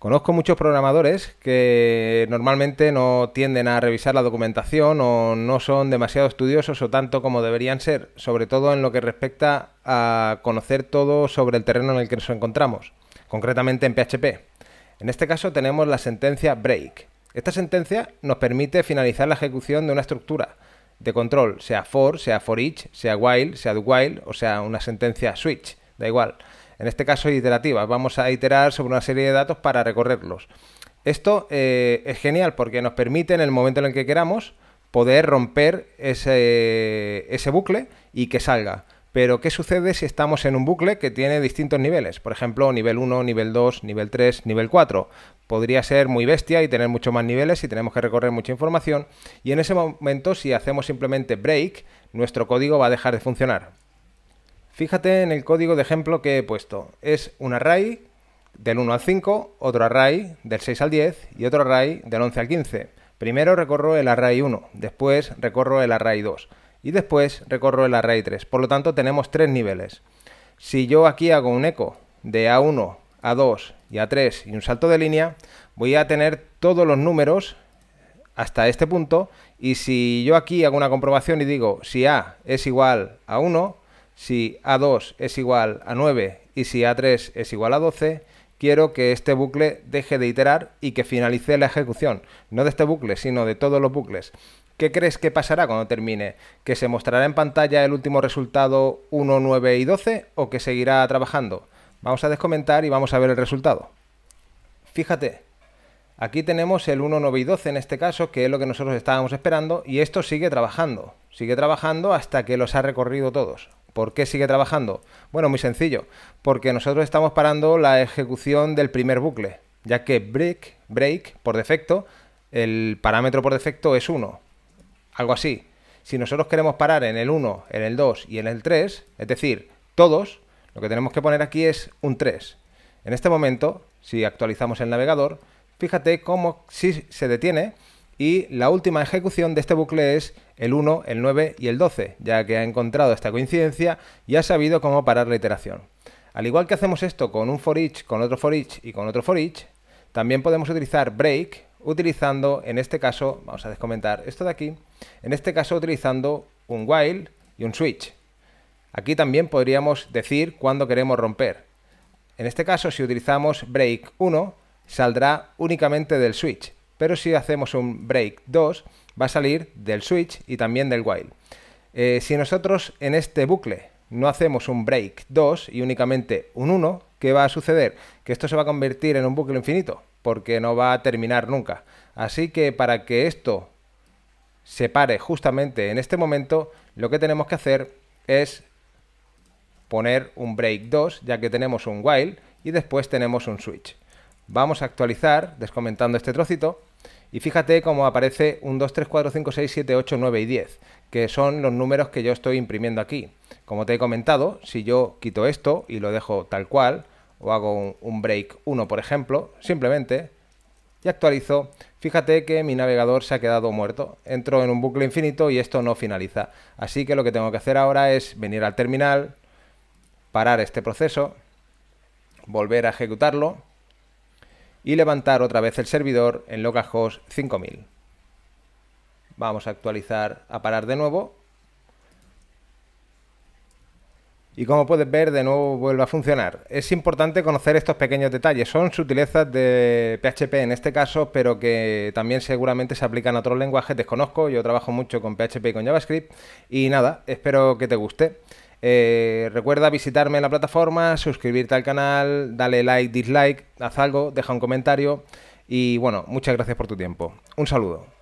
Conozco muchos programadores que normalmente no tienden a revisar la documentación o no son demasiado estudiosos o tanto como deberían ser, sobre todo en lo que respecta a conocer todo sobre el terreno en el que nos encontramos, concretamente en PHP. En este caso tenemos la sentencia break. Esta sentencia nos permite finalizar la ejecución de una estructura de control, sea for, sea for each, sea while, sea do while o sea una sentencia switch, da igual en este caso iterativa, Vamos a iterar sobre una serie de datos para recorrerlos. Esto eh, es genial porque nos permite en el momento en el que queramos poder romper ese, ese bucle y que salga. Pero ¿qué sucede si estamos en un bucle que tiene distintos niveles? Por ejemplo, nivel 1, nivel 2, nivel 3, nivel 4. Podría ser muy bestia y tener muchos más niveles y tenemos que recorrer mucha información. Y en ese momento, si hacemos simplemente break, nuestro código va a dejar de funcionar. Fíjate en el código de ejemplo que he puesto. Es un array del 1 al 5, otro array del 6 al 10 y otro array del 11 al 15. Primero recorro el array 1, después recorro el array 2 y después recorro el array 3. Por lo tanto, tenemos tres niveles. Si yo aquí hago un eco de A1, A2 y A3 y un salto de línea, voy a tener todos los números hasta este punto y si yo aquí hago una comprobación y digo si A es igual a 1, si A2 es igual a 9 y si A3 es igual a 12, quiero que este bucle deje de iterar y que finalice la ejecución. No de este bucle, sino de todos los bucles. ¿Qué crees que pasará cuando termine? ¿Que se mostrará en pantalla el último resultado 1, 9 y 12 o que seguirá trabajando? Vamos a descomentar y vamos a ver el resultado. Fíjate, aquí tenemos el 1, 9 y 12 en este caso, que es lo que nosotros estábamos esperando, y esto sigue trabajando. Sigue trabajando hasta que los ha recorrido todos. ¿Por qué sigue trabajando? Bueno, muy sencillo, porque nosotros estamos parando la ejecución del primer bucle, ya que break, break por defecto, el parámetro por defecto es 1, algo así. Si nosotros queremos parar en el 1, en el 2 y en el 3, es decir, todos, lo que tenemos que poner aquí es un 3. En este momento, si actualizamos el navegador, fíjate cómo si se detiene, y la última ejecución de este bucle es el 1, el 9 y el 12, ya que ha encontrado esta coincidencia y ha sabido cómo parar la iteración. Al igual que hacemos esto con un for each, con otro for each y con otro for each, también podemos utilizar break utilizando, en este caso, vamos a descomentar esto de aquí, en este caso utilizando un while y un switch. Aquí también podríamos decir cuándo queremos romper. En este caso, si utilizamos break 1, saldrá únicamente del switch, pero si hacemos un break 2 va a salir del switch y también del while. Eh, si nosotros en este bucle no hacemos un break 2 y únicamente un 1, ¿qué va a suceder? Que esto se va a convertir en un bucle infinito, porque no va a terminar nunca. Así que para que esto se pare justamente en este momento, lo que tenemos que hacer es poner un break 2, ya que tenemos un while y después tenemos un switch. Vamos a actualizar descomentando este trocito y fíjate cómo aparece un 2, 3, 4, 5, 6, 7, 8, 9 y 10, que son los números que yo estoy imprimiendo aquí. Como te he comentado, si yo quito esto y lo dejo tal cual, o hago un, un break 1, por ejemplo, simplemente, y actualizo, fíjate que mi navegador se ha quedado muerto. Entro en un bucle infinito y esto no finaliza. Así que lo que tengo que hacer ahora es venir al terminal, parar este proceso, volver a ejecutarlo, y levantar otra vez el servidor en localhost 5000. Vamos a actualizar, a parar de nuevo. Y como puedes ver, de nuevo vuelve a funcionar. Es importante conocer estos pequeños detalles. Son sutilezas de PHP en este caso, pero que también seguramente se aplican a otros lenguajes. Desconozco, yo trabajo mucho con PHP y con JavaScript. Y nada, espero que te guste. Eh, recuerda visitarme en la plataforma, suscribirte al canal, dale like, dislike, haz algo, deja un comentario y bueno, muchas gracias por tu tiempo. Un saludo.